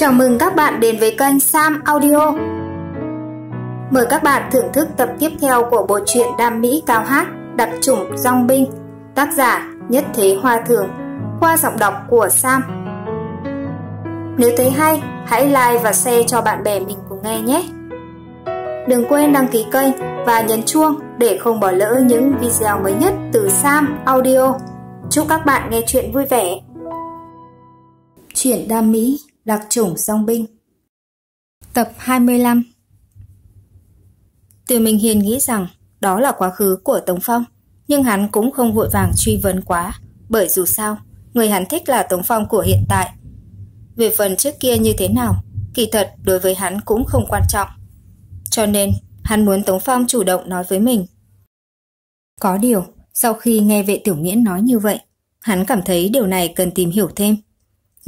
Chào mừng các bạn đến với kênh Sam Audio. Mời các bạn thưởng thức tập tiếp theo của bộ truyện Đam Mỹ Cao Hát Đặc chủng Dòng Binh Tác giả Nhất Thế Hoa Thường Qua giọng đọc của Sam Nếu thấy hay, hãy like và share cho bạn bè mình cùng nghe nhé Đừng quên đăng ký kênh và nhấn chuông để không bỏ lỡ những video mới nhất từ Sam Audio. Chúc các bạn nghe chuyện vui vẻ. Chuyện đam mỹ Đặc chủng song binh Tập 25 Từ Minh Hiền nghĩ rằng đó là quá khứ của Tống Phong, nhưng hắn cũng không vội vàng truy vấn quá, bởi dù sao, người hắn thích là Tống Phong của hiện tại. Về phần trước kia như thế nào, kỳ thật đối với hắn cũng không quan trọng. Cho nên, hắn muốn Tống Phong chủ động nói với mình. Có điều, sau khi nghe vệ tiểu miễn nói như vậy, hắn cảm thấy điều này cần tìm hiểu thêm.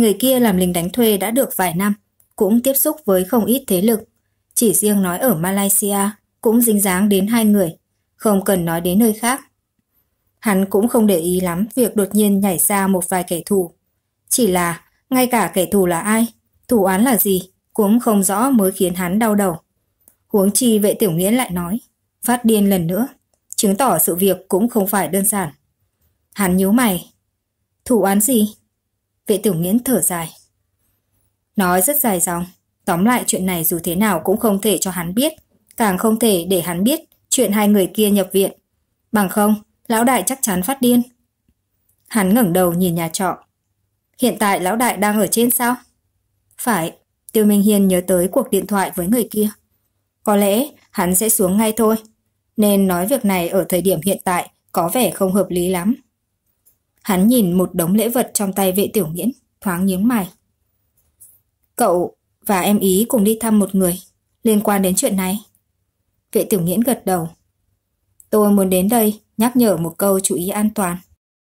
Người kia làm lính đánh thuê đã được vài năm, cũng tiếp xúc với không ít thế lực. Chỉ riêng nói ở Malaysia cũng dính dáng đến hai người, không cần nói đến nơi khác. Hắn cũng không để ý lắm việc đột nhiên nhảy ra một vài kẻ thù. Chỉ là, ngay cả kẻ thù là ai, thủ án là gì, cũng không rõ mới khiến hắn đau đầu. Huống chi vệ tiểu nghĩa lại nói, phát điên lần nữa, chứng tỏ sự việc cũng không phải đơn giản. Hắn nhíu mày. Thủ án gì? Vệ Tiểu nghiễn thở dài. Nói rất dài dòng, tóm lại chuyện này dù thế nào cũng không thể cho hắn biết, càng không thể để hắn biết chuyện hai người kia nhập viện. Bằng không, lão đại chắc chắn phát điên. Hắn ngẩng đầu nhìn nhà trọ. Hiện tại lão đại đang ở trên sao? Phải, Tiêu Minh Hiên nhớ tới cuộc điện thoại với người kia. Có lẽ hắn sẽ xuống ngay thôi, nên nói việc này ở thời điểm hiện tại có vẻ không hợp lý lắm. Hắn nhìn một đống lễ vật trong tay vệ tiểu nghiễn, thoáng nhướng mày. Cậu và em ý cùng đi thăm một người liên quan đến chuyện này. Vệ tiểu nghiễn gật đầu. Tôi muốn đến đây nhắc nhở một câu chú ý an toàn.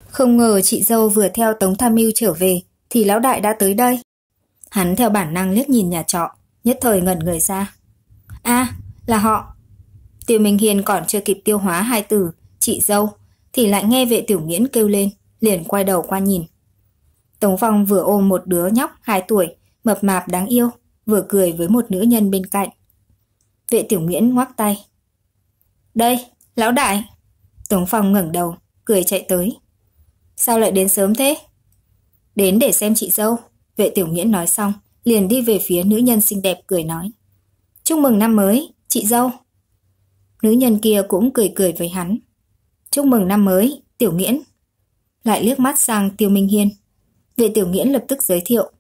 Không ngờ chị dâu vừa theo Tống Tham Mưu trở về thì lão đại đã tới đây. Hắn theo bản năng liếc nhìn nhà trọ, nhất thời ngẩn người ra. a à, là họ. tiểu Minh Hiền còn chưa kịp tiêu hóa hai từ, chị dâu, thì lại nghe vệ tiểu nghiễn kêu lên liền quay đầu qua nhìn. Tống Phong vừa ôm một đứa nhóc 2 tuổi, mập mạp đáng yêu, vừa cười với một nữ nhân bên cạnh. Vệ tiểu Nguyễn ngoắc tay. Đây, lão đại. Tống Phong ngẩng đầu, cười chạy tới. Sao lại đến sớm thế? Đến để xem chị dâu. Vệ tiểu Nguyễn nói xong, liền đi về phía nữ nhân xinh đẹp cười nói. Chúc mừng năm mới, chị dâu. Nữ nhân kia cũng cười cười với hắn. Chúc mừng năm mới, tiểu Nguyễn lại liếc mắt sang Tiêu Minh Hiên. Vệ tiểu nghiễn lập tức giới thiệu.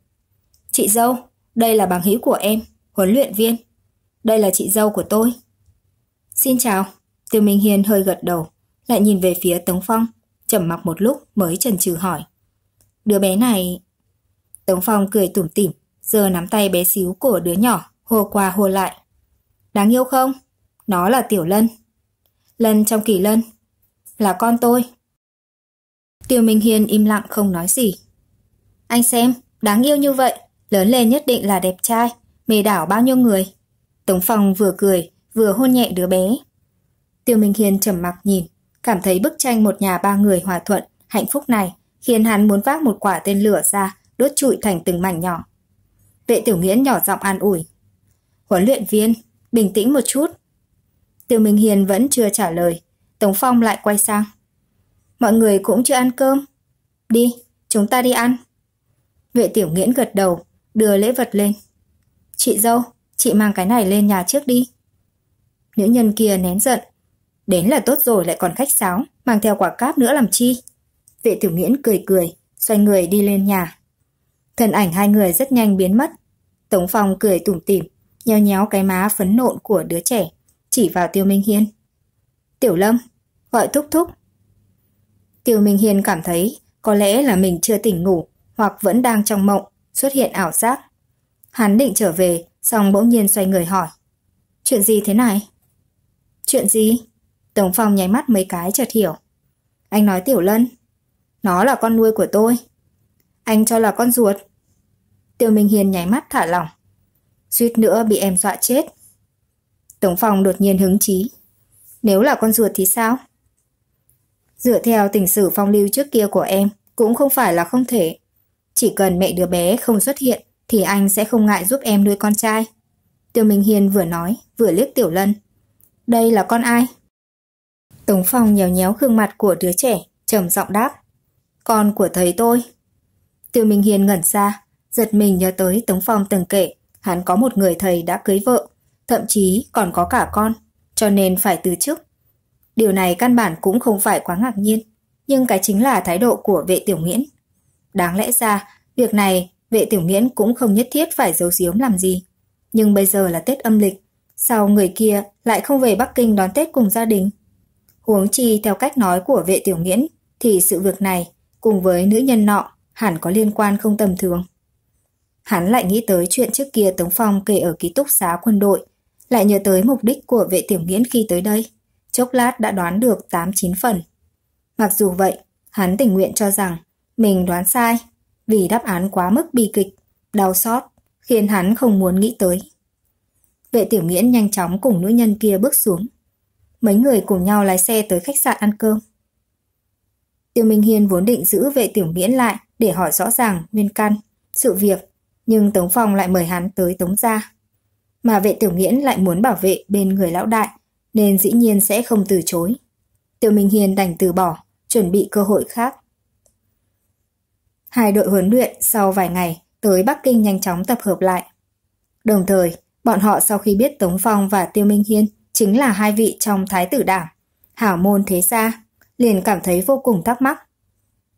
Chị dâu, đây là bằng hữu của em, huấn luyện viên. Đây là chị dâu của tôi. Xin chào, Tiêu Minh Hiên hơi gật đầu, lại nhìn về phía Tống Phong, trầm mặc một lúc mới chần chừ hỏi. Đứa bé này... Tống Phong cười tủm tỉm, giờ nắm tay bé xíu của đứa nhỏ, hô qua hô lại. Đáng yêu không? Nó là Tiểu Lân. Lân trong kỳ Lân. Là con tôi, Tiêu Minh Hiên im lặng không nói gì. Anh xem, đáng yêu như vậy, lớn lên nhất định là đẹp trai, mê đảo bao nhiêu người. Tống Phong vừa cười, vừa hôn nhẹ đứa bé. Tiêu Minh Hiên trầm mặc nhìn, cảm thấy bức tranh một nhà ba người hòa thuận, hạnh phúc này khiến hắn muốn vác một quả tên lửa ra, đốt trụi thành từng mảnh nhỏ. Vệ Tiểu Nghiễn nhỏ giọng an ủi. Huấn luyện viên, bình tĩnh một chút. Tiêu Minh Hiền vẫn chưa trả lời, Tống Phong lại quay sang mọi người cũng chưa ăn cơm. Đi, chúng ta đi ăn. Vệ tiểu nghiễn gật đầu, đưa lễ vật lên. Chị dâu, chị mang cái này lên nhà trước đi. Nữ nhân kia nén giận. Đến là tốt rồi lại còn khách sáo, mang theo quả cáp nữa làm chi. Vệ tiểu nghiễn cười cười, xoay người đi lên nhà. Thân ảnh hai người rất nhanh biến mất. Tống phòng cười tủm tỉm, nhéo nhéo cái má phấn nộn của đứa trẻ, chỉ vào Tiêu Minh Hiên. Tiểu Lâm, gọi thúc thúc. Tiêu Minh Hiên cảm thấy có lẽ là mình chưa tỉnh ngủ hoặc vẫn đang trong mộng, xuất hiện ảo giác. Hắn định trở về, xong bỗng nhiên xoay người hỏi. Chuyện gì thế này? Chuyện gì? Tống Phong nháy mắt mấy cái chợt hiểu. Anh nói Tiểu Lân. Nó là con nuôi của tôi. Anh cho là con ruột. Tiêu Minh Hiên nháy mắt thả lỏng. Suýt nữa bị em dọa chết. Tống Phong đột nhiên hứng chí. Nếu là con ruột thì sao? Dựa theo tình sử phong lưu trước kia của em, cũng không phải là không thể. Chỉ cần mẹ đứa bé không xuất hiện, thì anh sẽ không ngại giúp em nuôi con trai. Tiêu Minh hiền vừa nói, vừa liếc Tiểu Lân. Đây là con ai? Tống Phong nhéo nhéo gương mặt của đứa trẻ, trầm giọng đáp. Con của thầy tôi. Tiêu Minh hiền ngẩn ra, giật mình nhớ tới Tống Phong từng kể, hắn có một người thầy đã cưới vợ, thậm chí còn có cả con, cho nên phải từ chức. Điều này căn bản cũng không phải quá ngạc nhiên, nhưng cái chính là thái độ của vệ tiểu nghiễn. Đáng lẽ ra, việc này vệ tiểu nghiễn cũng không nhất thiết phải giấu giếm làm gì. Nhưng bây giờ là Tết âm lịch, sao người kia lại không về Bắc Kinh đón Tết cùng gia đình? Huống chi theo cách nói của vệ tiểu nghiễn thì sự việc này cùng với nữ nhân nọ hẳn có liên quan không tầm thường. Hắn lại nghĩ tới chuyện trước kia Tống Phong kể ở ký túc xá quân đội, lại nhớ tới mục đích của vệ tiểu nghiễn khi tới đây chốc lát đã đoán được 8-9 phần. Mặc dù vậy, hắn tình nguyện cho rằng mình đoán sai vì đáp án quá mức bi kịch, đau xót, khiến hắn không muốn nghĩ tới. Vệ tiểu nghiễn nhanh chóng cùng nữ nhân kia bước xuống. Mấy người cùng nhau lái xe tới khách sạn ăn cơm. Tiêu Minh Hiên vốn định giữ vệ tiểu nghiễn lại để hỏi rõ ràng nguyên căn, sự việc, nhưng Tống Phong lại mời hắn tới Tống gia. Mà vệ tiểu nghiễn lại muốn bảo vệ bên người lão đại nên dĩ nhiên sẽ không từ chối. Tiêu Minh Hiền đành từ bỏ, chuẩn bị cơ hội khác. Hai đội huấn luyện sau vài ngày tới Bắc Kinh nhanh chóng tập hợp lại. Đồng thời, bọn họ sau khi biết Tống Phong và Tiêu Minh Hiên chính là hai vị trong Thái tử đảng, hảo môn thế gia, liền cảm thấy vô cùng thắc mắc.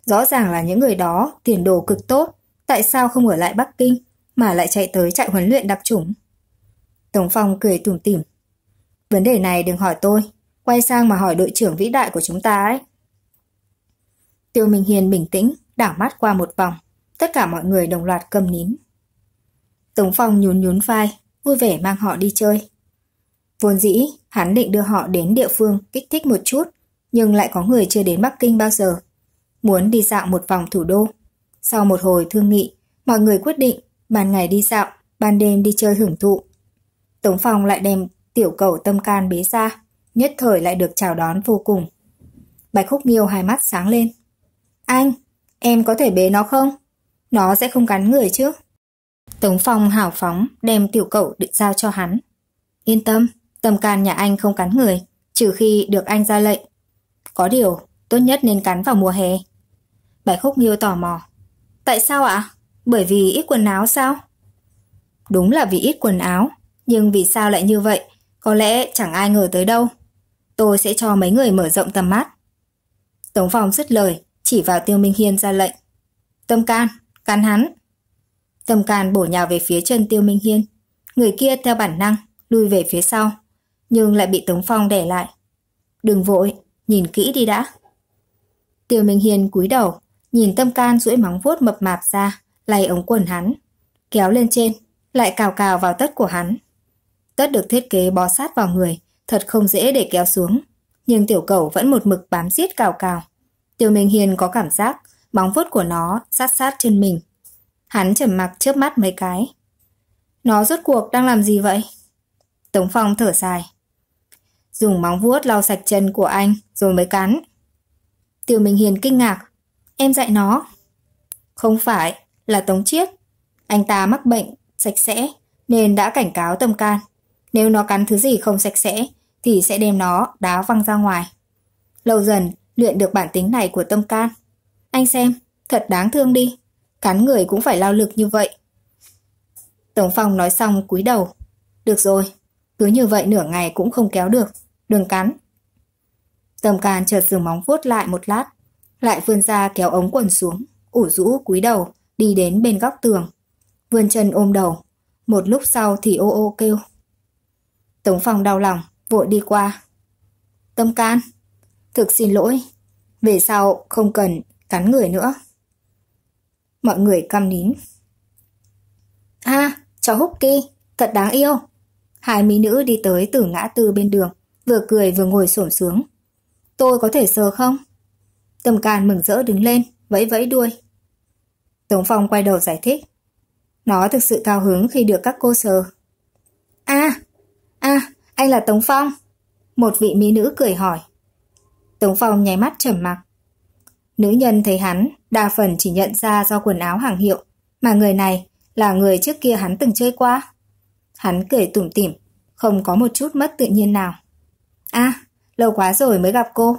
Rõ ràng là những người đó tiền đồ cực tốt, tại sao không ở lại Bắc Kinh mà lại chạy tới trại huấn luyện đặc chủng? Tống Phong cười tủm tỉm, Vấn đề này đừng hỏi tôi, quay sang mà hỏi đội trưởng vĩ đại của chúng ta ấy. Tiêu Minh Hiền bình tĩnh, đảo mắt qua một vòng. Tất cả mọi người đồng loạt cầm nín. Tống Phong nhún nhún vai, vui vẻ mang họ đi chơi. Vốn dĩ, hắn định đưa họ đến địa phương kích thích một chút, nhưng lại có người chưa đến Bắc Kinh bao giờ. Muốn đi dạo một vòng thủ đô. Sau một hồi thương nghị, mọi người quyết định ban ngày đi dạo, ban đêm đi chơi hưởng thụ. Tống Phong lại đem tiểu cầu tâm can bế ra, nhất thời lại được chào đón vô cùng. Bạch Khúc Miêu hai mắt sáng lên. Anh, em có thể bế nó không? Nó sẽ không cắn người chứ? Tống Phong hào phóng đem tiểu cậu định giao cho hắn. Yên tâm, tâm can nhà anh không cắn người, trừ khi được anh ra lệnh. Có điều, tốt nhất nên cắn vào mùa hè. Bạch Khúc Miêu tò mò. Tại sao ạ? Bởi vì ít quần áo sao? Đúng là vì ít quần áo, nhưng vì sao lại như vậy có lẽ chẳng ai ngờ tới đâu. Tôi sẽ cho mấy người mở rộng tầm mắt. Tống Phong dứt lời, chỉ vào Tiêu Minh Hiên ra lệnh. Tâm can, cắn hắn. Tâm can bổ nhào về phía chân Tiêu Minh Hiên. Người kia theo bản năng, lui về phía sau, nhưng lại bị Tống Phong đè lại. Đừng vội, nhìn kỹ đi đã. Tiêu Minh Hiên cúi đầu, nhìn tâm can duỗi móng vuốt mập mạp ra, lay ống quần hắn. Kéo lên trên, lại cào cào vào tất của hắn. Tất được thiết kế bó sát vào người, thật không dễ để kéo xuống. Nhưng tiểu cầu vẫn một mực bám giết cào cào. tiểu Minh Hiền có cảm giác bóng vuốt của nó sát sát trên mình. Hắn chầm mặc trước mắt mấy cái. Nó rốt cuộc đang làm gì vậy? Tống Phong thở dài. Dùng móng vuốt lau sạch chân của anh rồi mới cắn. tiểu Minh Hiền kinh ngạc. Em dạy nó. Không phải, là Tống Chiết. Anh ta mắc bệnh, sạch sẽ, nên đã cảnh cáo tâm can. Nếu nó cắn thứ gì không sạch sẽ, thì sẽ đem nó đá văng ra ngoài. Lâu dần, luyện được bản tính này của tâm can. Anh xem, thật đáng thương đi. Cắn người cũng phải lao lực như vậy. tổng phòng nói xong cúi đầu. Được rồi, cứ như vậy nửa ngày cũng không kéo được. Đừng cắn. Tâm can chợt dừng móng vuốt lại một lát. Lại vươn ra kéo ống quần xuống, ủ rũ cúi đầu, đi đến bên góc tường. Vươn chân ôm đầu. Một lúc sau thì ô ô kêu. Tống Phong đau lòng, vội đi qua. Tâm can, thực xin lỗi, về sau không cần cắn người nữa. Mọi người căm nín. À, cháu húc kia, thật đáng yêu. Hai mỹ nữ đi tới từ ngã tư bên đường, vừa cười vừa ngồi xổm sướng. Tôi có thể sờ không? Tâm can mừng rỡ đứng lên, vẫy vẫy đuôi. Tống Phong quay đầu giải thích. Nó thực sự cao hứng khi được các cô sờ. À, anh là Tống Phong? Một vị mỹ nữ cười hỏi. Tống Phong nháy mắt trầm mặc. Nữ nhân thấy hắn, đa phần chỉ nhận ra do quần áo hàng hiệu, mà người này là người trước kia hắn từng chơi qua. Hắn cười tủm tỉm, không có một chút mất tự nhiên nào. a à, lâu quá rồi mới gặp cô.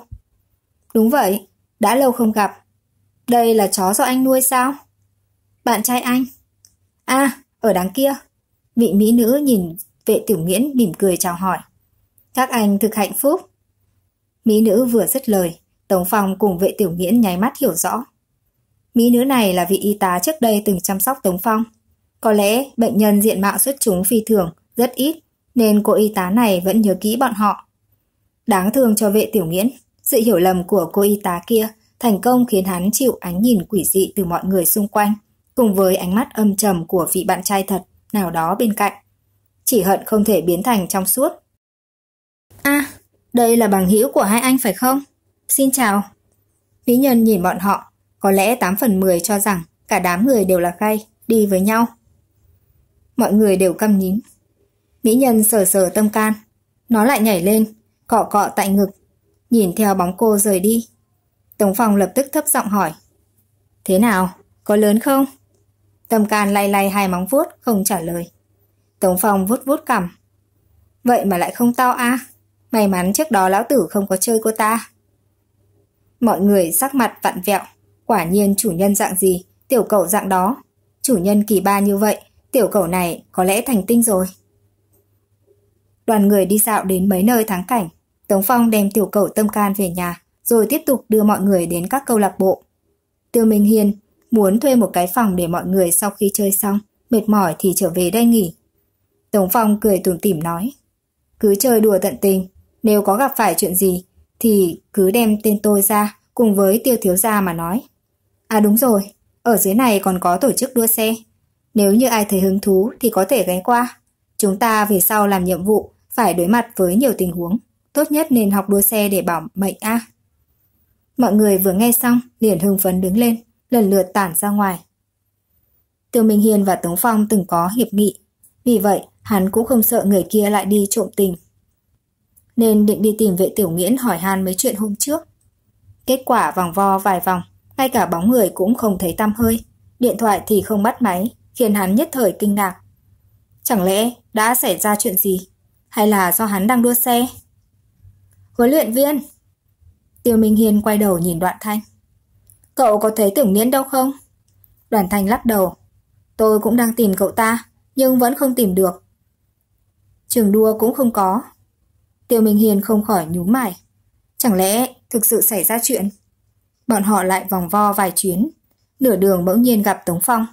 Đúng vậy, đã lâu không gặp. Đây là chó do anh nuôi sao? Bạn trai anh. a à, ở đằng kia. Vị mỹ nữ nhìn Vệ tiểu nghiễn mỉm cười chào hỏi. Các anh thực hạnh phúc. Mỹ nữ vừa dứt lời, Tống Phong cùng vệ tiểu nghiễn nháy mắt hiểu rõ. Mỹ nữ này là vị y tá trước đây từng chăm sóc Tống Phong. Có lẽ bệnh nhân diện mạo xuất chúng phi thường, rất ít, nên cô y tá này vẫn nhớ kỹ bọn họ. Đáng thương cho vệ tiểu nghiễn, sự hiểu lầm của cô y tá kia thành công khiến hắn chịu ánh nhìn quỷ dị từ mọi người xung quanh, cùng với ánh mắt âm trầm của vị bạn trai thật nào đó bên cạnh chỉ hận không thể biến thành trong suốt. À, đây là bằng hữu của hai anh phải không? Xin chào. Mỹ nhân nhìn bọn họ, có lẽ 8 phần 10 cho rằng cả đám người đều là gay, đi với nhau. Mọi người đều căm nhín. Mỹ nhân sờ sờ tâm can, nó lại nhảy lên, cọ cọ tại ngực, nhìn theo bóng cô rời đi. Tống Phong lập tức thấp giọng hỏi. Thế nào, có lớn không? Tâm can lay lay hai móng vuốt, không trả lời. Tống Phong vuốt vuốt cằm. Vậy mà lại không to a à? May mắn trước đó lão tử không có chơi cô ta. Mọi người sắc mặt vặn vẹo, quả nhiên chủ nhân dạng gì, tiểu cậu dạng đó. Chủ nhân kỳ ba như vậy, tiểu cậu này có lẽ thành tinh rồi. Đoàn người đi dạo đến mấy nơi thắng cảnh, Tống Phong đem tiểu cậu tâm can về nhà, rồi tiếp tục đưa mọi người đến các câu lạc bộ. Tiêu Minh Hiên muốn thuê một cái phòng để mọi người sau khi chơi xong, mệt mỏi thì trở về đây nghỉ. Tống Phong cười tủm tỉm nói. Cứ chơi đùa tận tình, nếu có gặp phải chuyện gì thì cứ đem tên tôi ra cùng với tiêu thiếu gia mà nói. À đúng rồi, ở dưới này còn có tổ chức đua xe. Nếu như ai thấy hứng thú thì có thể ghé qua. Chúng ta về sau làm nhiệm vụ phải đối mặt với nhiều tình huống. Tốt nhất nên học đua xe để bảo mệnh A. À. Mọi người vừa nghe xong liền hưng phấn đứng lên, lần lượt tản ra ngoài. Tiêu Minh Hiền và Tống Phong từng có hiệp nghị. Vì vậy, Hắn cũng không sợ người kia lại đi trộm tình. Nên định đi tìm vệ tiểu miễn hỏi han mấy chuyện hôm trước. Kết quả vòng vo vài vòng, ngay cả bóng người cũng không thấy tăm hơi. Điện thoại thì không bắt máy, khiến hắn nhất thời kinh ngạc. Chẳng lẽ đã xảy ra chuyện gì? Hay là do hắn đang đua xe? Huấn luyện viên! Tiêu Minh Hiên quay đầu nhìn đoạn thanh. Cậu có thấy tiểu miễn đâu không? Đoàn thanh lắc đầu. Tôi cũng đang tìm cậu ta, nhưng vẫn không tìm được trường đua cũng không có. Tiêu Minh Hiền không khỏi nhú mải Chẳng lẽ thực sự xảy ra chuyện? Bọn họ lại vòng vo vài chuyến, nửa đường bỗng nhiên gặp Tống Phong.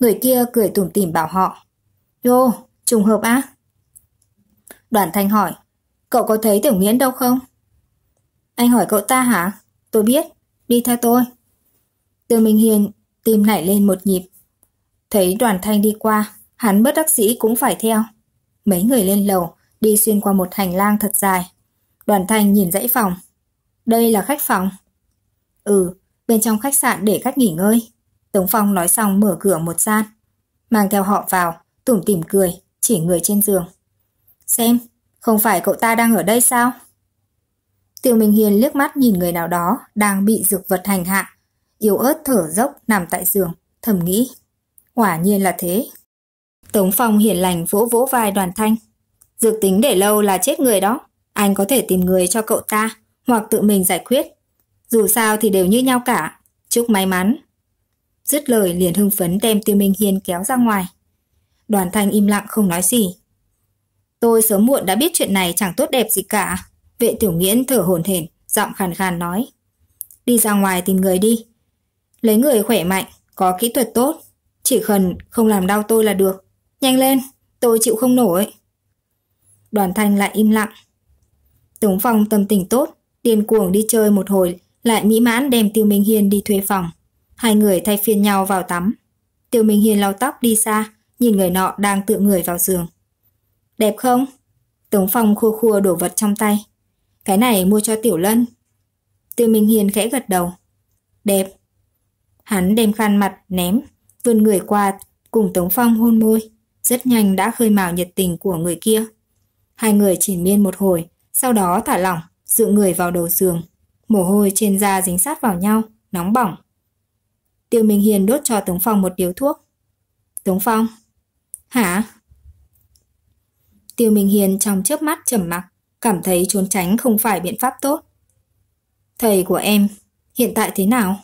Người kia cười tủm tỉm bảo họ. Đô, trùng hợp á? Đoàn Thanh hỏi, cậu có thấy Tiểu Miễn đâu không? Anh hỏi cậu ta hả? Tôi biết, đi theo tôi. Tiêu Minh Hiền tim nảy lên một nhịp. Thấy đoàn thanh đi qua, hắn bất đắc sĩ cũng phải theo mấy người lên lầu, đi xuyên qua một hành lang thật dài. Đoàn thanh nhìn dãy phòng. Đây là khách phòng. Ừ, bên trong khách sạn để khách nghỉ ngơi. Tống Phong nói xong mở cửa một gian. Mang theo họ vào, tủm tỉm cười, chỉ người trên giường. Xem, không phải cậu ta đang ở đây sao? Tiêu Minh Hiền liếc mắt nhìn người nào đó đang bị dược vật hành hạ, yếu ớt thở dốc nằm tại giường, thầm nghĩ. Quả nhiên là thế. Tống Phong hiền lành vỗ vỗ vai đoàn thanh. Dược tính để lâu là chết người đó. Anh có thể tìm người cho cậu ta, hoặc tự mình giải quyết. Dù sao thì đều như nhau cả. Chúc may mắn. Dứt lời liền hưng phấn đem Tiêu Minh Hiên kéo ra ngoài. Đoàn thanh im lặng không nói gì. Tôi sớm muộn đã biết chuyện này chẳng tốt đẹp gì cả. Vệ tiểu nghiễn thở hổn hển, giọng khàn khàn nói. Đi ra ngoài tìm người đi. Lấy người khỏe mạnh, có kỹ thuật tốt. Chỉ cần không làm đau tôi là được. Nhanh lên, tôi chịu không nổi. Đoàn thanh lại im lặng. Tống Phong tâm tình tốt, điên cuồng đi chơi một hồi, lại mỹ mãn đem Tiêu Minh Hiên đi thuê phòng. Hai người thay phiên nhau vào tắm. Tiêu Minh Hiên lau tóc đi xa, nhìn người nọ đang tự người vào giường. Đẹp không? Tống Phong khua khua đổ vật trong tay. Cái này mua cho Tiểu Lân. Tiêu Minh Hiên khẽ gật đầu. Đẹp. Hắn đem khăn mặt ném, vươn người qua cùng Tống Phong hôn môi rất nhanh đã khơi mào nhiệt tình của người kia. Hai người chỉ miên một hồi, sau đó thả lỏng, dự người vào đầu giường. Mồ hôi trên da dính sát vào nhau, nóng bỏng. Tiêu Minh Hiền đốt cho Tống Phong một điếu thuốc. Tống Phong? Hả? Tiêu Minh Hiền trong chớp mắt trầm mặc, cảm thấy trốn tránh không phải biện pháp tốt. Thầy của em, hiện tại thế nào?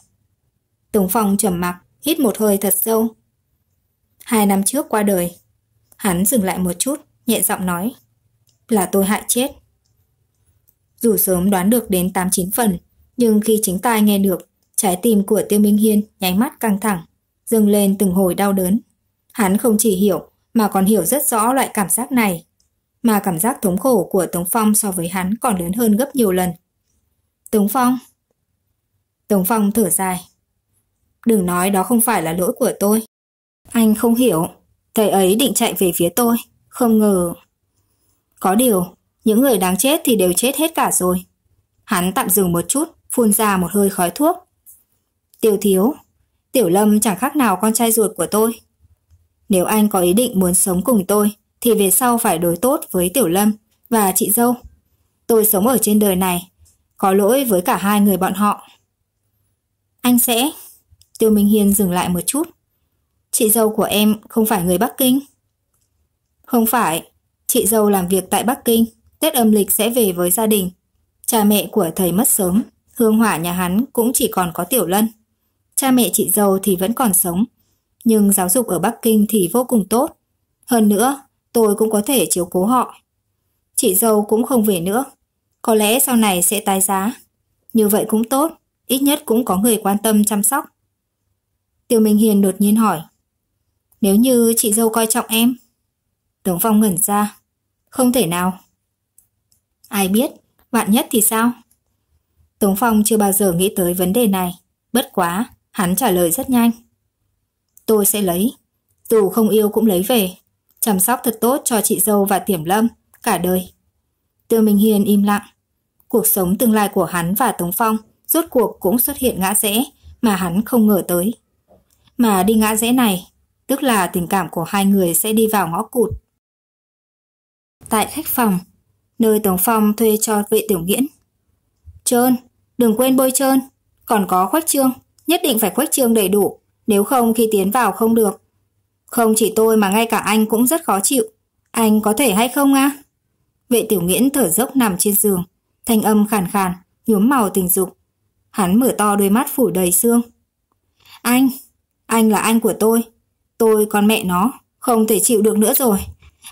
Tống Phong trầm mặc, hít một hơi thật sâu. Hai năm trước qua đời, Hắn dừng lại một chút, nhẹ giọng nói. Là tôi hại chết. Dù sớm đoán được đến 8-9 phần, nhưng khi chính tai nghe được, trái tim của Tiêu Minh Hiên nháy mắt căng thẳng, dâng lên từng hồi đau đớn. Hắn không chỉ hiểu mà còn hiểu rất rõ loại cảm giác này. Mà cảm giác thống khổ của Tống Phong so với hắn còn lớn hơn gấp nhiều lần. Tống Phong Tống Phong thở dài Đừng nói đó không phải là lỗi của tôi Anh không hiểu Thầy ấy định chạy về phía tôi, không ngờ... Có điều, những người đáng chết thì đều chết hết cả rồi. Hắn tạm dừng một chút, phun ra một hơi khói thuốc. Tiểu thiếu, Tiểu Lâm chẳng khác nào con trai ruột của tôi. Nếu anh có ý định muốn sống cùng tôi, thì về sau phải đối tốt với Tiểu Lâm và chị dâu. Tôi sống ở trên đời này, có lỗi với cả hai người bọn họ. Anh sẽ... Tiêu Minh Hiên dừng lại một chút, chị dâu của em không phải người Bắc Kinh? Không phải, chị dâu làm việc tại Bắc Kinh, Tết âm lịch sẽ về với gia đình. Cha mẹ của thầy mất sớm, hương hỏa nhà hắn cũng chỉ còn có Tiểu Lân. Cha mẹ chị dâu thì vẫn còn sống, nhưng giáo dục ở Bắc Kinh thì vô cùng tốt. Hơn nữa, tôi cũng có thể chiếu cố họ. Chị dâu cũng không về nữa, có lẽ sau này sẽ tái giá. Như vậy cũng tốt, ít nhất cũng có người quan tâm chăm sóc. Tiêu Minh Hiền đột nhiên hỏi. Nếu như chị dâu coi trọng em Tống Phong ngẩn ra Không thể nào Ai biết, vạn nhất thì sao Tống Phong chưa bao giờ nghĩ tới vấn đề này Bất quá, hắn trả lời rất nhanh Tôi sẽ lấy Dù không yêu cũng lấy về Chăm sóc thật tốt cho chị dâu và tiểm lâm Cả đời Tiêu Minh Hiền im lặng Cuộc sống tương lai của hắn và Tống Phong Rốt cuộc cũng xuất hiện ngã rẽ Mà hắn không ngờ tới Mà đi ngã rẽ này tức là tình cảm của hai người sẽ đi vào ngõ cụt. Tại khách phòng, nơi Tống Phong thuê cho vệ tiểu nghiễn. Trơn, đừng quên bôi trơn, còn có khoách trương, nhất định phải khoách trương đầy đủ, nếu không khi tiến vào không được. Không chỉ tôi mà ngay cả anh cũng rất khó chịu, anh có thể hay không á? À? Vệ tiểu nghiễn thở dốc nằm trên giường, thanh âm khàn khàn, nhuốm màu tình dục. Hắn mở to đôi mắt phủ đầy xương. Anh, anh là anh của tôi, Tôi còn mẹ nó, không thể chịu được nữa rồi.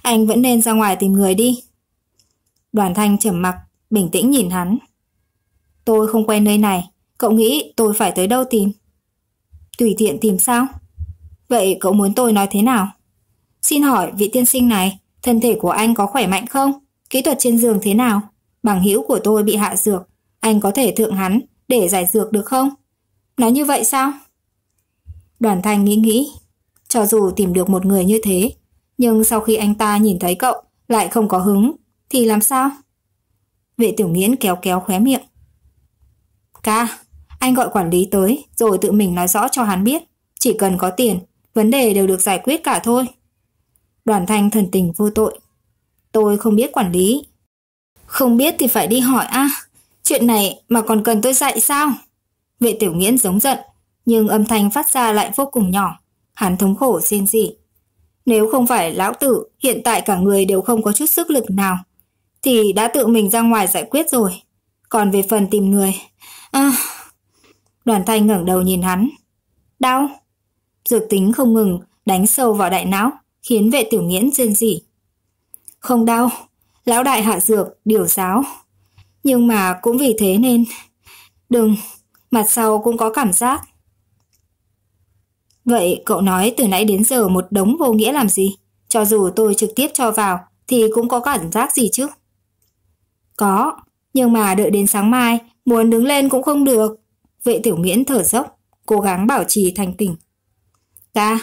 Anh vẫn nên ra ngoài tìm người đi. Đoàn thanh trầm mặc, bình tĩnh nhìn hắn. Tôi không quen nơi này, cậu nghĩ tôi phải tới đâu tìm? Tùy tiện tìm sao? Vậy cậu muốn tôi nói thế nào? Xin hỏi vị tiên sinh này, thân thể của anh có khỏe mạnh không? Kỹ thuật trên giường thế nào? Bằng hữu của tôi bị hạ dược, anh có thể thượng hắn để giải dược được không? Nói như vậy sao? Đoàn thanh nghĩ nghĩ, cho dù tìm được một người như thế, nhưng sau khi anh ta nhìn thấy cậu lại không có hứng, thì làm sao? Vệ tiểu nghiễn kéo kéo khóe miệng. Ca, anh gọi quản lý tới rồi tự mình nói rõ cho hắn biết. Chỉ cần có tiền, vấn đề đều được giải quyết cả thôi. Đoàn thanh thần tình vô tội. Tôi không biết quản lý. Không biết thì phải đi hỏi a à, Chuyện này mà còn cần tôi dạy sao? Vệ tiểu nghiễn giống giận, nhưng âm thanh phát ra lại vô cùng nhỏ. Hắn thống khổ rên rỉ. Nếu không phải lão tử hiện tại cả người đều không có chút sức lực nào thì đã tự mình ra ngoài giải quyết rồi. Còn về phần tìm người... À... Đoàn thanh ngẩng đầu nhìn hắn. Đau. Dược tính không ngừng đánh sâu vào đại não khiến vệ tiểu nghiễn rên rỉ. Không đau. Lão đại hạ dược, điều giáo. Nhưng mà cũng vì thế nên... Đừng, mặt sau cũng có cảm giác Vậy cậu nói từ nãy đến giờ một đống vô nghĩa làm gì? Cho dù tôi trực tiếp cho vào thì cũng có cảm giác gì chứ? Có, nhưng mà đợi đến sáng mai, muốn đứng lên cũng không được. Vệ tiểu miễn thở dốc, cố gắng bảo trì thành tỉnh. Ca,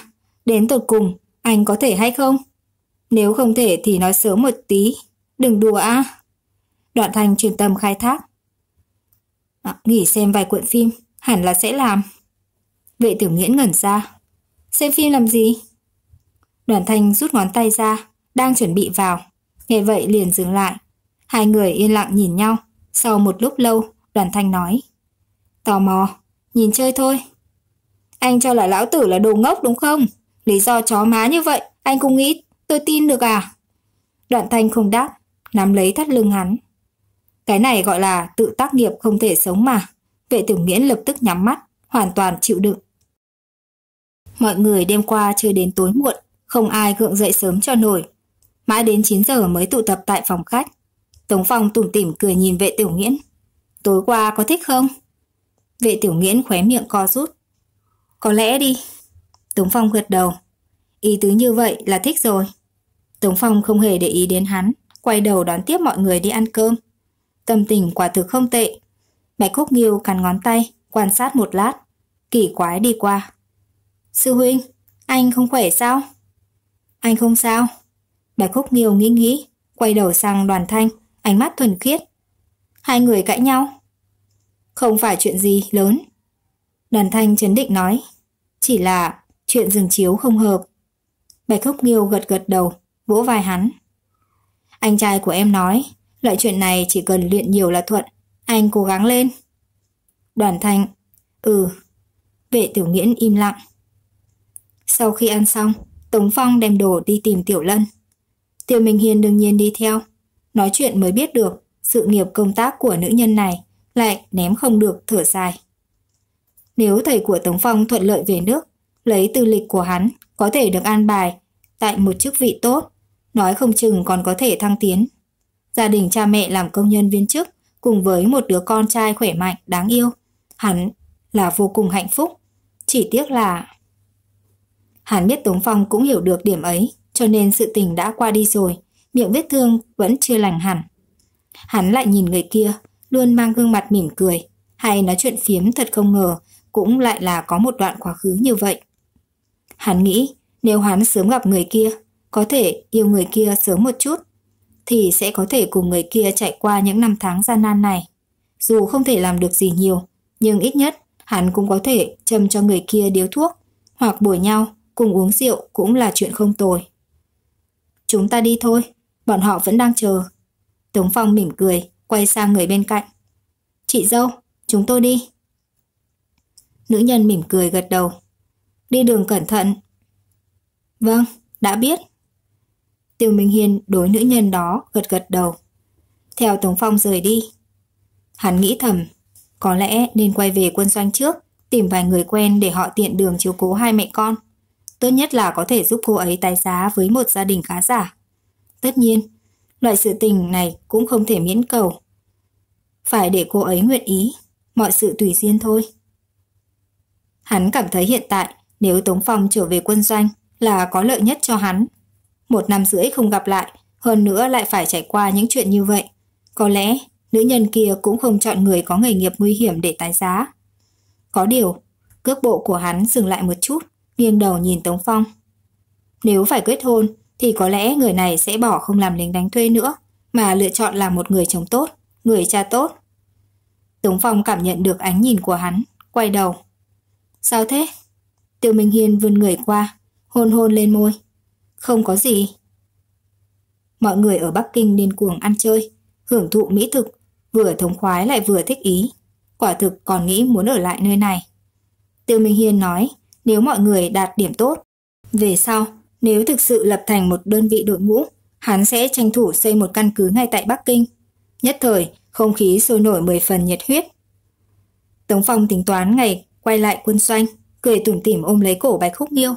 đến tột cùng, anh có thể hay không? Nếu không thể thì nói sớm một tí, đừng đùa a. À. Đoạn thanh truyền tâm khai thác. À, nghỉ xem vài cuộn phim, hẳn là sẽ làm. Vệ tiểu miễn ngẩn ra, Xem phim làm gì? Đoàn thanh rút ngón tay ra, đang chuẩn bị vào. Nghe vậy liền dừng lại. Hai người yên lặng nhìn nhau. Sau một lúc lâu, đoàn thanh nói. Tò mò, nhìn chơi thôi. Anh cho là lão tử là đồ ngốc đúng không? Lý do chó má như vậy, anh cũng nghĩ tôi tin được à? Đoạn thanh không đáp, nắm lấy thắt lưng hắn. Cái này gọi là tự tác nghiệp không thể sống mà. Vệ tử miễn lập tức nhắm mắt, hoàn toàn chịu đựng. Mọi người đêm qua chơi đến tối muộn, không ai gượng dậy sớm cho nổi. Mãi đến 9 giờ mới tụ tập tại phòng khách. Tống Phong tủm tỉm cười nhìn vệ tiểu nghiễn. Tối qua có thích không? Vệ tiểu nghiễn khóe miệng co rút. Có lẽ đi. Tống Phong gật đầu. Ý tứ như vậy là thích rồi. Tống Phong không hề để ý đến hắn, quay đầu đón tiếp mọi người đi ăn cơm. Tâm tình quả thực không tệ. Mẹ Cúc Nghiêu cắn ngón tay, quan sát một lát. Kỳ quái đi qua. Sư huynh, anh không khỏe sao? Anh không sao. Bạch Khúc Nghiêu nghĩ nghĩ, quay đầu sang đoàn thanh, ánh mắt thuần khiết. Hai người cãi nhau. Không phải chuyện gì lớn. Đoàn thanh chấn định nói. Chỉ là chuyện dừng chiếu không hợp. Bạch Khúc Nghiêu gật gật đầu, vỗ vai hắn. Anh trai của em nói, loại chuyện này chỉ cần luyện nhiều là thuận. Anh cố gắng lên. Đoàn thanh, ừ. Vệ tiểu nghiễn im lặng. Sau khi ăn xong, Tống Phong đem đồ đi tìm Tiểu Lân. Tiêu Minh Hiên đương nhiên đi theo. Nói chuyện mới biết được, sự nghiệp công tác của nữ nhân này lại ném không được thở dài. Nếu thầy của Tống Phong thuận lợi về nước, lấy tư lịch của hắn có thể được an bài tại một chức vị tốt, nói không chừng còn có thể thăng tiến. Gia đình cha mẹ làm công nhân viên chức cùng với một đứa con trai khỏe mạnh, đáng yêu. Hắn là vô cùng hạnh phúc, chỉ tiếc là Hắn biết Tống Phong cũng hiểu được điểm ấy, cho nên sự tình đã qua đi rồi, miệng vết thương vẫn chưa lành hẳn. Hắn lại nhìn người kia, luôn mang gương mặt mỉm cười, hay nói chuyện phiếm thật không ngờ, cũng lại là có một đoạn quá khứ như vậy. Hắn nghĩ, nếu hắn sớm gặp người kia, có thể yêu người kia sớm một chút, thì sẽ có thể cùng người kia chạy qua những năm tháng gian nan này. Dù không thể làm được gì nhiều, nhưng ít nhất hắn cũng có thể châm cho người kia điếu thuốc hoặc bồi nhau cùng uống rượu cũng là chuyện không tồi. Chúng ta đi thôi, bọn họ vẫn đang chờ. Tống Phong mỉm cười, quay sang người bên cạnh. Chị dâu, chúng tôi đi. Nữ nhân mỉm cười gật đầu. Đi đường cẩn thận. Vâng, đã biết. Tiêu Minh Hiên đối nữ nhân đó gật gật đầu. Theo Tống Phong rời đi. Hắn nghĩ thầm, có lẽ nên quay về quân doanh trước, tìm vài người quen để họ tiện đường chiếu cố hai mẹ con tốt nhất là có thể giúp cô ấy tái giá với một gia đình khá giả. Tất nhiên, loại sự tình này cũng không thể miễn cầu. Phải để cô ấy nguyện ý, mọi sự tùy duyên thôi. Hắn cảm thấy hiện tại nếu Tống Phong trở về quân doanh là có lợi nhất cho hắn. Một năm rưỡi không gặp lại, hơn nữa lại phải trải qua những chuyện như vậy. Có lẽ nữ nhân kia cũng không chọn người có nghề nghiệp nguy hiểm để tái giá. Có điều, cước bộ của hắn dừng lại một chút nghiêng đầu nhìn Tống Phong. Nếu phải kết hôn thì có lẽ người này sẽ bỏ không làm lính đánh thuê nữa mà lựa chọn làm một người chồng tốt, người cha tốt. Tống Phong cảm nhận được ánh nhìn của hắn, quay đầu. Sao thế? Tiêu Minh Hiên vươn người qua, hôn hôn lên môi. Không có gì. Mọi người ở Bắc Kinh điên cuồng ăn chơi, hưởng thụ mỹ thực, vừa thống khoái lại vừa thích ý. Quả thực còn nghĩ muốn ở lại nơi này. Tiêu Minh Hiên nói, nếu mọi người đạt điểm tốt. Về sau, nếu thực sự lập thành một đơn vị đội ngũ, hắn sẽ tranh thủ xây một căn cứ ngay tại Bắc Kinh. Nhất thời, không khí sôi nổi mười phần nhiệt huyết. Tống Phong tính toán ngày quay lại quân xoanh cười tủm tỉm ôm lấy cổ Bạch Khúc Nghiêu.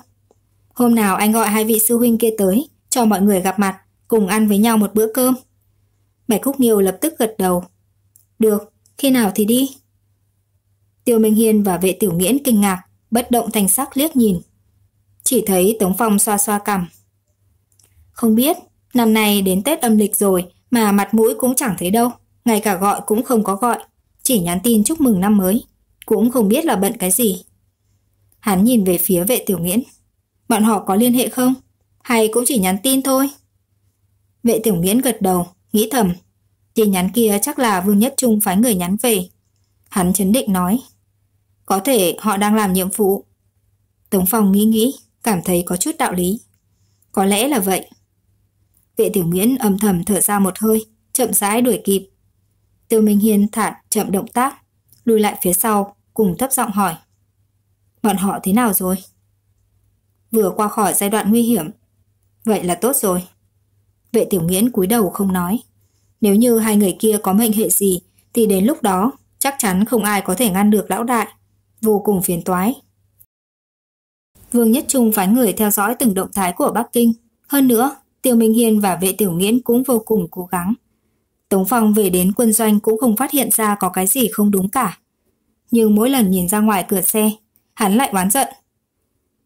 Hôm nào anh gọi hai vị sư huynh kia tới, cho mọi người gặp mặt, cùng ăn với nhau một bữa cơm. Bạch Khúc Nghiêu lập tức gật đầu. Được, khi nào thì đi? Tiêu Minh Hiên và vệ tiểu nghiễn kinh ngạc, bất động thành sắc liếc nhìn. Chỉ thấy Tống Phong xoa xoa cằm. Không biết, năm nay đến Tết âm lịch rồi mà mặt mũi cũng chẳng thấy đâu, ngay cả gọi cũng không có gọi, chỉ nhắn tin chúc mừng năm mới, cũng không biết là bận cái gì. Hắn nhìn về phía vệ tiểu miễn. Bọn họ có liên hệ không? Hay cũng chỉ nhắn tin thôi? Vệ tiểu miễn gật đầu, nghĩ thầm. Tin nhắn kia chắc là Vương Nhất Trung phái người nhắn về. Hắn chấn định nói. Có thể họ đang làm nhiệm vụ. Tống Phong nghĩ nghĩ, cảm thấy có chút đạo lý. Có lẽ là vậy. Vệ tiểu miễn âm thầm thở ra một hơi, chậm rãi đuổi kịp. Tiêu Minh Hiên thản chậm động tác, lùi lại phía sau, cùng thấp giọng hỏi. Bọn họ thế nào rồi? Vừa qua khỏi giai đoạn nguy hiểm. Vậy là tốt rồi. Vệ tiểu miễn cúi đầu không nói. Nếu như hai người kia có mệnh hệ gì, thì đến lúc đó chắc chắn không ai có thể ngăn được lão đại vô cùng phiền toái. Vương Nhất Trung phái người theo dõi từng động thái của Bắc Kinh. Hơn nữa, Tiêu Minh Hiên và vệ tiểu nghiễn cũng vô cùng cố gắng. Tống Phong về đến quân doanh cũng không phát hiện ra có cái gì không đúng cả. Nhưng mỗi lần nhìn ra ngoài cửa xe, hắn lại oán giận.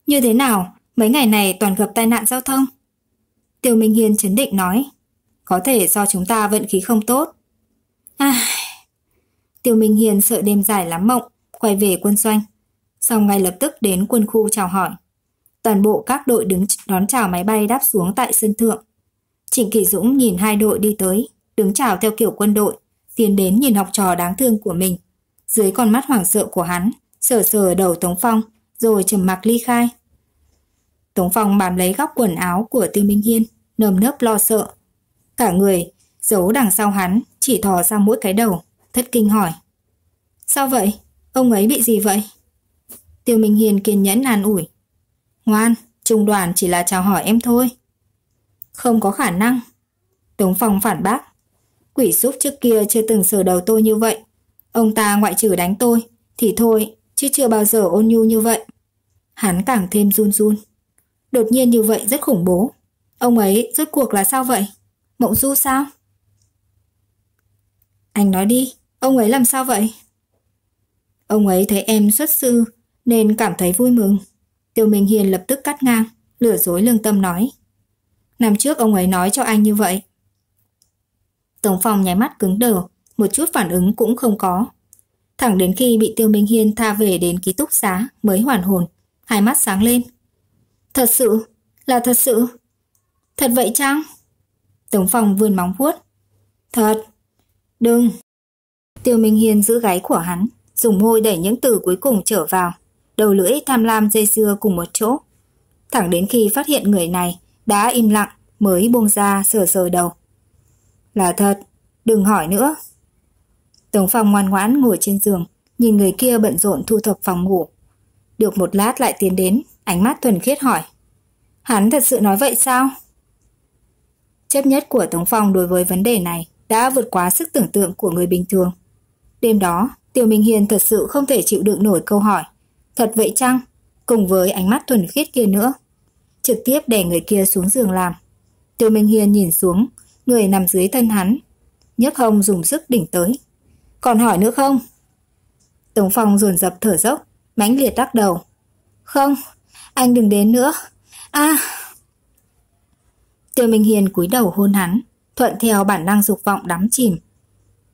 Như thế nào, mấy ngày này toàn gặp tai nạn giao thông? Tiêu Minh Hiên chấn định nói, có thể do chúng ta vận khí không tốt. À... Tiêu Minh Hiền sợ đêm dài lắm mộng, quay về quân doanh, xong ngay lập tức đến quân khu chào hỏi. Toàn bộ các đội đứng đón chào máy bay đáp xuống tại sân thượng. Trịnh Kỳ Dũng nhìn hai đội đi tới, đứng chào theo kiểu quân đội, tiến đến nhìn học trò đáng thương của mình. Dưới con mắt hoảng sợ của hắn, sờ sờ đầu Tống Phong, rồi trầm mặc ly khai. Tống Phong bám lấy góc quần áo của Tư Minh Hiên, nơm nớp lo sợ. Cả người, giấu đằng sau hắn, chỉ thò ra mỗi cái đầu, thất kinh hỏi. Sao vậy? Ông ấy bị gì vậy? Tiêu Minh Hiền kiên nhẫn an ủi. Ngoan, trung đoàn chỉ là chào hỏi em thôi. Không có khả năng. Tống Phong phản bác. Quỷ súp trước kia chưa từng sờ đầu tôi như vậy. Ông ta ngoại trừ đánh tôi, thì thôi, chứ chưa bao giờ ôn nhu như vậy. Hắn càng thêm run run. Đột nhiên như vậy rất khủng bố. Ông ấy rốt cuộc là sao vậy? Mộng Du sao? Anh nói đi, ông ấy làm sao vậy? Ông ấy thấy em xuất sư nên cảm thấy vui mừng. Tiêu Minh Hiền lập tức cắt ngang, lừa dối lương tâm nói. Năm trước ông ấy nói cho anh như vậy. Tổng phòng nháy mắt cứng đờ, một chút phản ứng cũng không có. Thẳng đến khi bị Tiêu Minh Hiên tha về đến ký túc xá mới hoàn hồn, hai mắt sáng lên. Thật sự, là thật sự. Thật vậy chăng? tổng phòng vươn móng vuốt. Thật. Đừng. Tiêu Minh Hiên giữ gáy của hắn, dùng môi đẩy những từ cuối cùng trở vào, đầu lưỡi tham lam dây dưa cùng một chỗ. Thẳng đến khi phát hiện người này đã im lặng mới buông ra sờ sờ đầu. Là thật, đừng hỏi nữa. Tống Phong ngoan ngoãn ngồi trên giường, nhìn người kia bận rộn thu thập phòng ngủ. Được một lát lại tiến đến, ánh mắt thuần khiết hỏi. Hắn thật sự nói vậy sao? Chấp nhất của Tống Phong đối với vấn đề này đã vượt quá sức tưởng tượng của người bình thường. Đêm đó, Tiểu Minh Hiền thật sự không thể chịu đựng nổi câu hỏi. Thật vậy chăng? Cùng với ánh mắt thuần khiết kia nữa. Trực tiếp đè người kia xuống giường làm. Tiểu Minh Hiền nhìn xuống, người nằm dưới thân hắn. nhấc hông dùng sức đỉnh tới. Còn hỏi nữa không? Tống Phong dồn dập thở dốc, mãnh liệt đắc đầu. Không, anh đừng đến nữa. a à. Tiêu Minh Hiền cúi đầu hôn hắn, thuận theo bản năng dục vọng đắm chìm.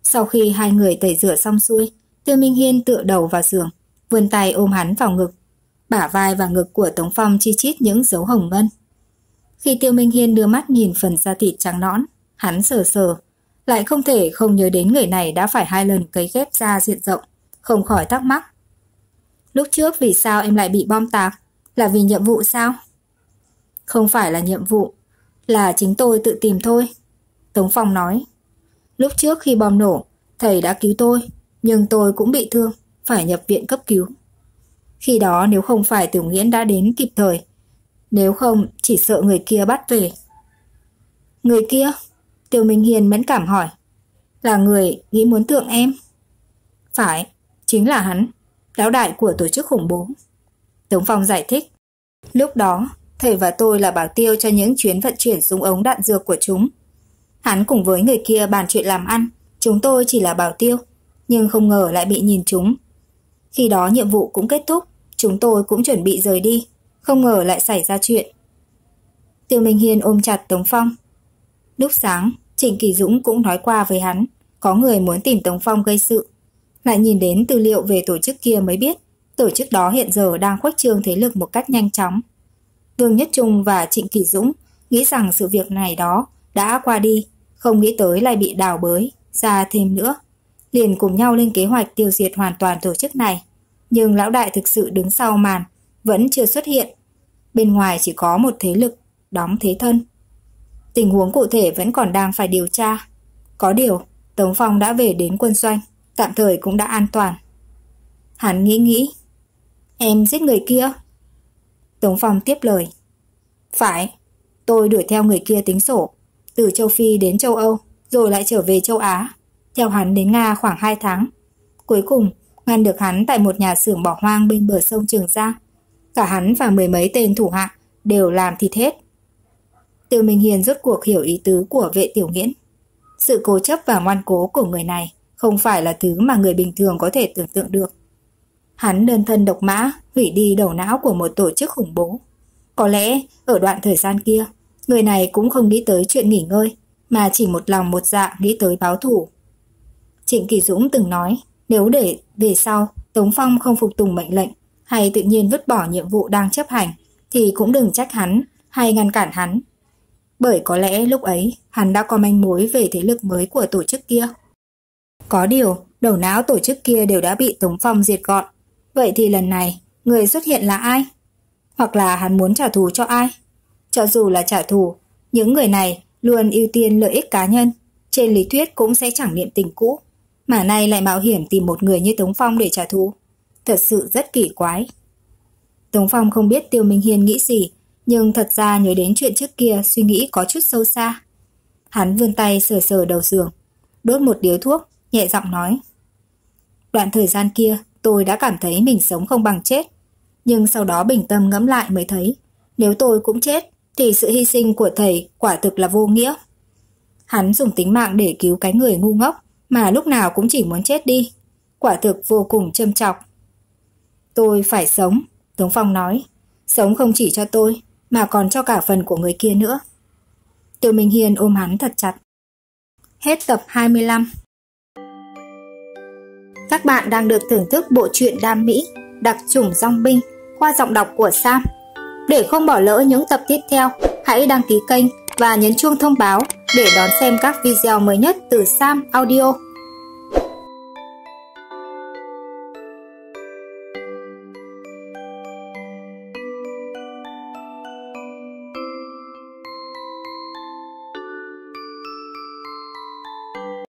Sau khi hai người tẩy rửa xong xuôi, Tiêu Minh Hiên tựa đầu vào giường, vươn tay ôm hắn vào ngực. Bả vai và ngực của Tống Phong chi chít những dấu hồng ngân. Khi Tiêu Minh Hiên đưa mắt nhìn phần da thịt trắng nõn, hắn sờ sờ, lại không thể không nhớ đến người này đã phải hai lần cấy ghép da diện rộng, không khỏi thắc mắc. Lúc trước vì sao em lại bị bom tạc? Là vì nhiệm vụ sao? Không phải là nhiệm vụ, là chính tôi tự tìm thôi. Tống Phong nói. Lúc trước khi bom nổ, thầy đã cứu tôi, nhưng tôi cũng bị thương, phải nhập viện cấp cứu. Khi đó nếu không phải Tiểu Nghiễn đã đến kịp thời, nếu không chỉ sợ người kia bắt về. Người kia? tiểu Minh Hiền mẫn cảm hỏi. Là người nghĩ muốn tượng em? Phải, chính là hắn, lão đại của tổ chức khủng bố. Tống Phong giải thích. Lúc đó, thầy và tôi là bảo tiêu cho những chuyến vận chuyển súng ống đạn dược của chúng. Hắn cùng với người kia bàn chuyện làm ăn, chúng tôi chỉ là bảo tiêu nhưng không ngờ lại bị nhìn chúng. Khi đó nhiệm vụ cũng kết thúc, chúng tôi cũng chuẩn bị rời đi, không ngờ lại xảy ra chuyện. Tiêu Minh Hiên ôm chặt Tống Phong. Lúc sáng, Trịnh Kỳ Dũng cũng nói qua với hắn, có người muốn tìm Tống Phong gây sự. Lại nhìn đến tư liệu về tổ chức kia mới biết, tổ chức đó hiện giờ đang khuếch trương thế lực một cách nhanh chóng. Vương Nhất Trung và Trịnh Kỳ Dũng nghĩ rằng sự việc này đó đã qua đi, không nghĩ tới lại bị đào bới, ra thêm nữa liền cùng nhau lên kế hoạch tiêu diệt hoàn toàn tổ chức này. Nhưng lão đại thực sự đứng sau màn, vẫn chưa xuất hiện. Bên ngoài chỉ có một thế lực, đóng thế thân. Tình huống cụ thể vẫn còn đang phải điều tra. Có điều, Tống Phong đã về đến quân doanh, tạm thời cũng đã an toàn. Hắn nghĩ nghĩ. Em giết người kia. Tống Phong tiếp lời. Phải, tôi đuổi theo người kia tính sổ, từ châu Phi đến châu Âu, rồi lại trở về châu Á theo hắn đến Nga khoảng 2 tháng. Cuối cùng, ngăn được hắn tại một nhà xưởng bỏ hoang bên bờ sông Trường Giang. Cả hắn và mười mấy tên thủ hạ đều làm thịt hết. Tiêu Minh Hiền rốt cuộc hiểu ý tứ của vệ tiểu nghiễn. Sự cố chấp và ngoan cố của người này không phải là thứ mà người bình thường có thể tưởng tượng được. Hắn đơn thân độc mã, hủy đi đầu não của một tổ chức khủng bố. Có lẽ, ở đoạn thời gian kia, người này cũng không nghĩ tới chuyện nghỉ ngơi, mà chỉ một lòng một dạ nghĩ tới báo thủ. Trịnh Kỳ Dũng từng nói, nếu để về sau Tống Phong không phục tùng mệnh lệnh hay tự nhiên vứt bỏ nhiệm vụ đang chấp hành thì cũng đừng trách hắn hay ngăn cản hắn. Bởi có lẽ lúc ấy hắn đã có manh mối về thế lực mới của tổ chức kia. Có điều, đầu não tổ chức kia đều đã bị Tống Phong diệt gọn. Vậy thì lần này, người xuất hiện là ai? Hoặc là hắn muốn trả thù cho ai? Cho dù là trả thù, những người này luôn ưu tiên lợi ích cá nhân, trên lý thuyết cũng sẽ chẳng niệm tình cũ mà nay lại mạo hiểm tìm một người như Tống Phong để trả thù. Thật sự rất kỳ quái. Tống Phong không biết Tiêu Minh Hiên nghĩ gì, nhưng thật ra nhớ đến chuyện trước kia suy nghĩ có chút sâu xa. Hắn vươn tay sờ sờ đầu giường, đốt một điếu thuốc, nhẹ giọng nói. Đoạn thời gian kia, tôi đã cảm thấy mình sống không bằng chết. Nhưng sau đó bình tâm ngẫm lại mới thấy, nếu tôi cũng chết, thì sự hy sinh của thầy quả thực là vô nghĩa. Hắn dùng tính mạng để cứu cái người ngu ngốc, mà lúc nào cũng chỉ muốn chết đi. Quả thực vô cùng châm chọc. Tôi phải sống, Tống Phong nói. Sống không chỉ cho tôi, mà còn cho cả phần của người kia nữa. Tiêu Minh Hiền ôm hắn thật chặt. Hết tập 25 Các bạn đang được thưởng thức bộ truyện Đam Mỹ, đặc chủng dòng binh, qua giọng đọc của Sam. Để không bỏ lỡ những tập tiếp theo, hãy đăng ký kênh và nhấn chuông thông báo để đón xem các video mới nhất từ Sam Audio.